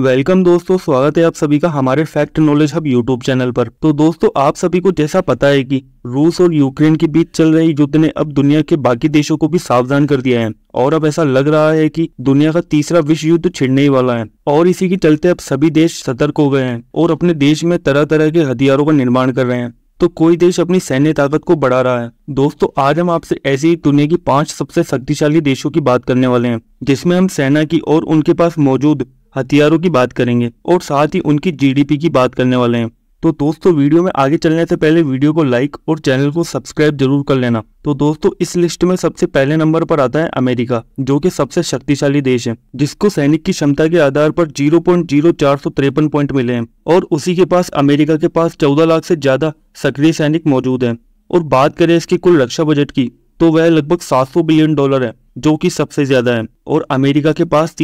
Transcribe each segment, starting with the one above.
welcome दोस्तों स्वागत है आप सभी का हमारे fact knowledge hub YouTube channel पर तो दोस्तों आप सभी को जैसा पता है कि रूस और यूक्रेन के बीच चल रहे युद्ध ने अब दुनिया के बाकी देशों को भी सावधान कर दिया है और अब ऐसा लग रहा है कि दुनिया का तीसरा विश्व युद्ध छिड़ने ही वाला है और इसी के चलते अब सभी देश सतर्क हो गए हैं और अपने देश में तरह तरह के हथियारों का निर्माण कर रहे हैं तो कोई देश अपनी सैन्य ताकत को बढ़ा रहा है दोस्तों आज हम आपसे ऐसी ही दुनिया की पांच सबसे शक्तिशाली देशों की बात करने वाले हैं जिसमें हम सेना की और उनके पास मौजूद हथियारों की बात करेंगे और साथ ही उनकी जीडीपी की बात करने वाले हैं तो दोस्तों वीडियो में आगे चलने से पहले वीडियो को लाइक और चैनल को सब्सक्राइब जरूर कर लेना तो दोस्तों इस लिस्ट में सबसे पहले नंबर पर आता है अमेरिका जो कि सबसे शक्तिशाली देश है जिसको सैनिक की क्षमता के आधार पर जीरो पॉइंट मिले हैं और उसी के पास अमेरिका के पास चौदह लाख से ज्यादा सक्रिय सैनिक मौजूद है और बात करें इसके कुल रक्षा बजट की तो वह लगभग सौ बिलियन डॉलर है जो की सबसे ज्यादा है और अमेरिका के पास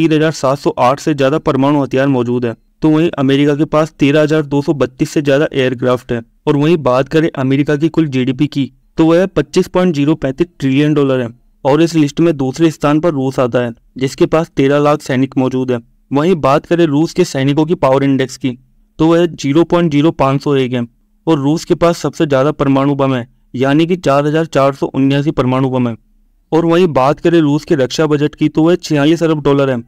आठ से ज्यादा परमाणु हथियार मौजूद है तो वहीं अमेरिका के पास 13,232 से ज़्यादा एयरक्राफ्ट है और वहीं बात करें अमेरिका की कुल जीडीपी की तो वह पच्चीस पॉइंट जीरो पैंतीस ट्रिलियन डॉलर है और इस लिस्ट में दूसरे स्थान पर रूस आता है जिसके पास तेरह लाख सैनिक मौजूद है वहीं बात करें रूस के सैनिकों की पावर इंडेक्स की तो वह जीरो पॉइंट जीरो पांच सौ एक है और रूस के पास सबसे ज़्यादा परमाणु बम है यानी कि चार हज़ार चार सौ उन्यासी परमाणु बम है और वहीं बात करें रूस के रक्षा बजट की तो वह छियालीस अरब डॉलर है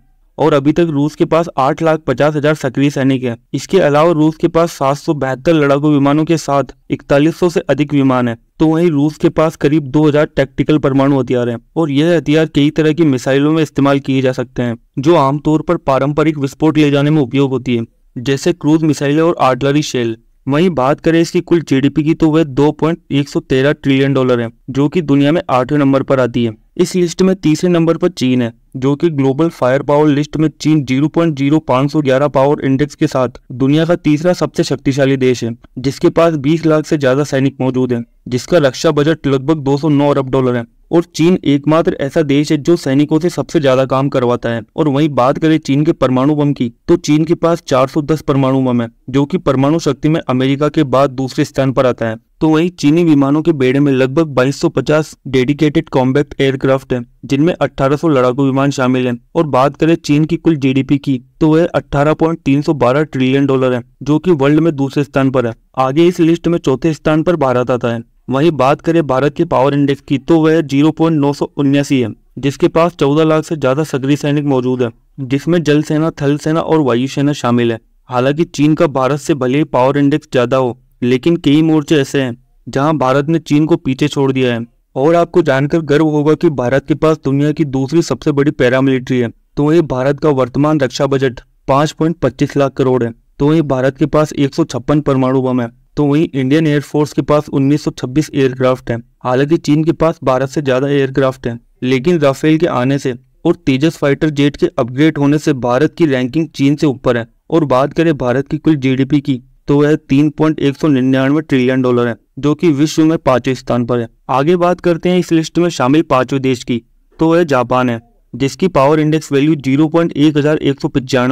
और अभी तक रूस के पास आठ लाख पचास हजार सक्रिय सैनिक है इसके अलावा रूस के पास सात सौ बहत्तर लड़ाकू विमानों के साथ इकतालीस सौ से अधिक विमान है तो वहीं रूस के पास करीब 2000 टैक्टिकल परमाणु हथियार हैं और यह हथियार कई तरह की मिसाइलों में इस्तेमाल किए जा सकते हैं जो आमतौर पर पारंपरिक विस्फोट ले जाने में उपयोग होती है जैसे क्रूज मिसाइलें और आर्टलरी शेल वहीं बात करें इसकी कुल जीडीपी की तो वह 2.113 ट्रिलियन डॉलर है जो कि दुनिया में आठवें नंबर पर आती है इस लिस्ट में तीसरे नंबर पर चीन है जो कि ग्लोबल फायर पावर लिस्ट में चीन 0.0511 पावर इंडेक्स के साथ दुनिया का तीसरा सबसे शक्तिशाली देश है जिसके पास 20 लाख से ज्यादा सैनिक मौजूद हैं जिसका रक्षा बजट लगभग 209 अरब डॉलर है और चीन एकमात्र ऐसा देश है जो सैनिकों से सबसे ज्यादा काम करवाता है और वहीं बात करें चीन के परमाणु बम की तो चीन के पास 410 परमाणु बम है जो कि परमाणु शक्ति में अमेरिका के बाद दूसरे स्थान पर आता है तो वहीं चीनी विमानों के बेड़े में लगभग 2250 डेडिकेटेड कॉम्बैक्ट एयरक्राफ्ट हैं, जिनमें 1800 लड़ाकू विमान शामिल हैं और बात करें चीन की कुल जीडीपी की तो वह 18.312 ट्रिलियन डॉलर है जो कि वर्ल्ड में दूसरे स्थान पर है आगे इस लिस्ट में चौथे स्थान पर भारत आता है वहीं बात करें भारत के पावर इंडेक्स की तो वह जीरो पॉइंट नौ सौ उन्यासी है जिसके पास चौदह लाख से ज़्यादा सक्रिय सैनिक मौजूद है जिसमें जल सेना थल सेना और वायु सेना शामिल है हालांकि चीन का भारत से भले ही पावर इंडेक्स ज़्यादा हो लेकिन कई मोर्चे ऐसे हैं जहां भारत ने चीन को पीछे छोड़ दिया है और आपको जानकर गर्व होगा कि भारत के पास दुनिया की दूसरी सबसे बड़ी पैरामिलिट्री है तो वही भारत का वर्तमान रक्षा बजट 5.25 लाख करोड़ है तो वही भारत के पास एक परमाणु बम है तो वहीं इंडियन एयरफोर्स के पास 1926 एयरक्राफ्ट हैं हालांकि चीन के पास 12 से ज़्यादा एयरक्राफ्ट हैं लेकिन राफेल के आने से और तेजस फाइटर जेट के अपग्रेड होने से भारत की रैंकिंग चीन से ऊपर है और बात करें भारत की कुल जीडीपी की तो वह तीन पॉइंट एक सौ निन्यानवे ट्रिलियन डॉलर है जो कि विश्व में पांचवें स्थान पर है आगे बात करते हैं इस लिस्ट में शामिल पांचवें देश की तो वह जापान है जिसकी power index value zero point एक हजार एक सौ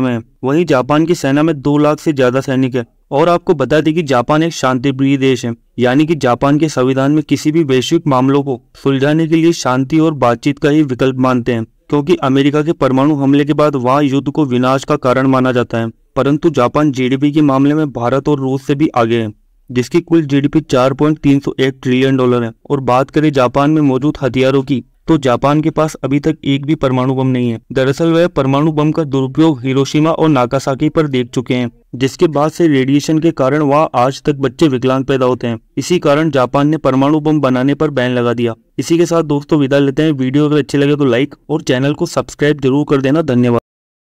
है वहीं जापान की सेना में दो लाख से ज्यादा सैनिक है और आपको बता दें कि जापान एक शांति प्रिय देश है यानी कि जापान के संविधान में किसी भी वैश्विक मामलों को सुलझाने के लिए शांति और बातचीत का ही विकल्प मानते हैं क्योंकि अमेरिका के परमाणु हमले के बाद वहाँ युद्ध को विनाश का कारण माना जाता है परंतु जापान जीडीपी के मामले में भारत और रूस से भी आगे है जिसकी कुल जीडीपी 4.301 ट्रिलियन डॉलर है और बात करें जापान में मौजूद हथियारों की तो जापान के पास अभी तक एक भी परमाणु बम नहीं है दरअसल वह परमाणु बम का दुरुपयोग हिरोशिमा और नाकासाकी पर देख चुके हैं जिसके बाद से रेडिएशन के कारण वहाँ आज तक बच्चे विकलांग पैदा होते हैं इसी कारण जापान ने परमाणु बम बनाने पर बैन लगा दिया इसी के साथ दोस्तों विदा लेते हैं वीडियो अगर अच्छे लगे तो लाइक और चैनल को सब्सक्राइब जरूर कर देना धन्यवाद